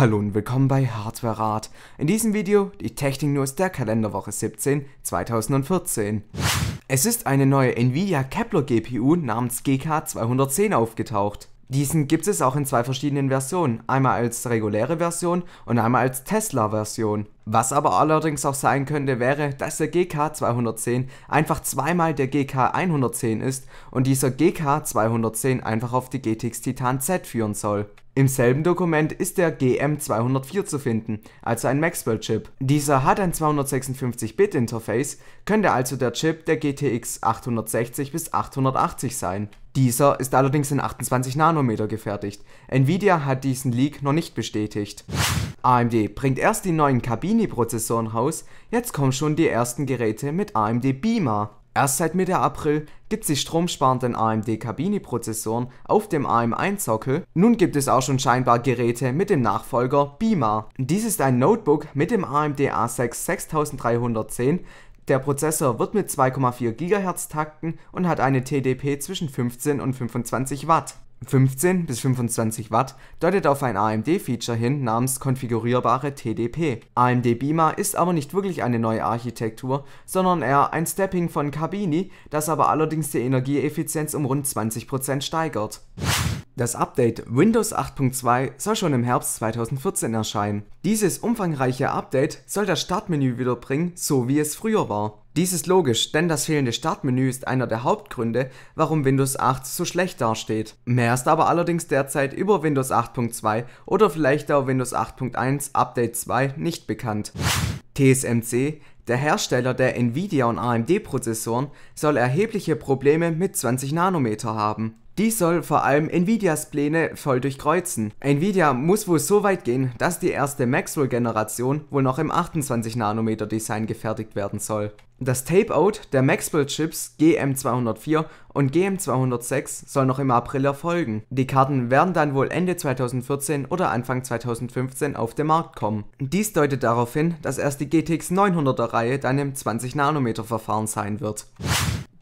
Hallo und willkommen bei Hardware Rat. In diesem Video die Technik News der Kalenderwoche 17 2014. Es ist eine neue Nvidia Kepler GPU namens GK210 aufgetaucht. Diesen gibt es auch in zwei verschiedenen Versionen, einmal als reguläre Version und einmal als Tesla-Version. Was aber allerdings auch sein könnte, wäre, dass der GK 210 einfach zweimal der GK 110 ist und dieser GK 210 einfach auf die GTX Titan Z führen soll. Im selben Dokument ist der GM204 zu finden, also ein Maxwell-Chip. Dieser hat ein 256-Bit-Interface, könnte also der Chip der GTX 860 bis 880 sein. Dieser ist allerdings in 28 Nanometer gefertigt. Nvidia hat diesen Leak noch nicht bestätigt. AMD bringt erst die neuen Kabini-Prozessoren raus, jetzt kommen schon die ersten Geräte mit AMD Beamer. Erst seit Mitte April gibt es die stromsparenden AMD Kabini-Prozessoren auf dem AM1-Sockel. Nun gibt es auch schon scheinbar Geräte mit dem Nachfolger Beamer. Dies ist ein Notebook mit dem AMD A6 6310 der Prozessor wird mit 2,4 GHz takten und hat eine TDP zwischen 15 und 25 Watt. 15 bis 25 Watt deutet auf ein AMD-Feature hin namens konfigurierbare TDP. AMD Beamer ist aber nicht wirklich eine neue Architektur, sondern eher ein Stepping von Kabini, das aber allerdings die Energieeffizienz um rund 20% steigert. Das Update Windows 8.2 soll schon im Herbst 2014 erscheinen. Dieses umfangreiche Update soll das Startmenü wiederbringen, so wie es früher war. Dies ist logisch, denn das fehlende Startmenü ist einer der Hauptgründe, warum Windows 8 so schlecht dasteht. Mehr ist aber allerdings derzeit über Windows 8.2 oder vielleicht auch Windows 8.1 Update 2 nicht bekannt. TSMC, der Hersteller der Nvidia und AMD Prozessoren, soll erhebliche Probleme mit 20 Nanometer haben. Dies soll vor allem Nvidias Pläne voll durchkreuzen. Nvidia muss wohl so weit gehen, dass die erste Maxwell-Generation wohl noch im 28-Nanometer-Design gefertigt werden soll. Das Tape-Out der Maxwell-Chips GM204 und GM206 soll noch im April erfolgen. Die Karten werden dann wohl Ende 2014 oder Anfang 2015 auf den Markt kommen. Dies deutet darauf hin, dass erst die GTX 900er Reihe dann im 20 Nanometer Verfahren sein wird.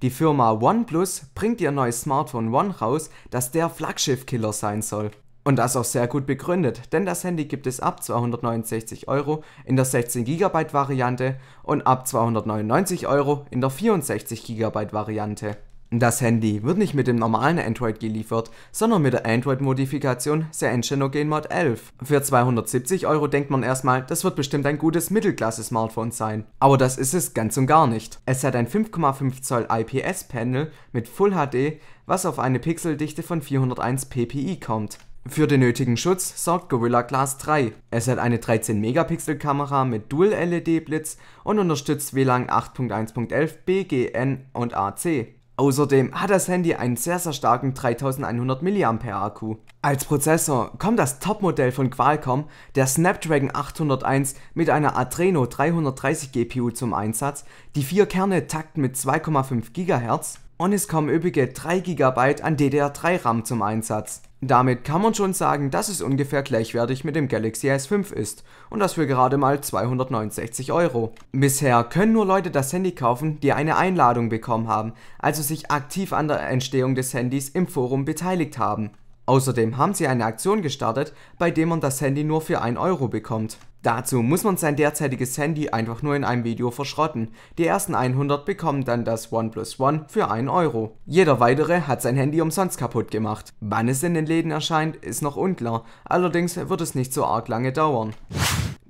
Die Firma OnePlus bringt ihr neues Smartphone One raus, das der Flaggschiff-Killer sein soll. Und das auch sehr gut begründet, denn das Handy gibt es ab 269 Euro in der 16 GB Variante und ab 299 Euro in der 64 GB Variante. Das Handy wird nicht mit dem normalen Android geliefert, sondern mit der Android-Modifikation CyanogenMod Mod 11. Für 270 Euro denkt man erstmal, das wird bestimmt ein gutes Mittelklasse-Smartphone sein. Aber das ist es ganz und gar nicht. Es hat ein 5,5 Zoll IPS-Panel mit Full HD, was auf eine Pixeldichte von 401 ppi kommt. Für den nötigen Schutz sorgt Gorilla Glass 3. Es hat eine 13-Megapixel-Kamera mit Dual-LED-Blitz und unterstützt WLAN 8.1.11, BGN und AC. Außerdem hat das Handy einen sehr sehr starken 3100 mAh Akku. Als Prozessor kommt das Topmodell von Qualcomm, der Snapdragon 801 mit einer Adreno 330 GPU zum Einsatz, die vier Kerne takten mit 2,5 GHz Onis kommen üppige 3 GB an DDR3-RAM zum Einsatz. Damit kann man schon sagen, dass es ungefähr gleichwertig mit dem Galaxy S5 ist und das für gerade mal 269 Euro. Bisher können nur Leute das Handy kaufen, die eine Einladung bekommen haben, also sich aktiv an der Entstehung des Handys im Forum beteiligt haben. Außerdem haben sie eine Aktion gestartet, bei der man das Handy nur für 1 Euro bekommt. Dazu muss man sein derzeitiges Handy einfach nur in einem Video verschrotten. Die ersten 100 bekommen dann das OnePlus One für 1 Euro. Jeder weitere hat sein Handy umsonst kaputt gemacht. Wann es in den Läden erscheint, ist noch unklar. Allerdings wird es nicht so arg lange dauern.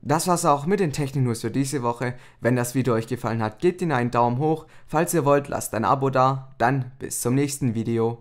Das war's auch mit den Technik-News für diese Woche. Wenn das Video euch gefallen hat, gebt ihnen einen Daumen hoch. Falls ihr wollt, lasst ein Abo da. Dann bis zum nächsten Video.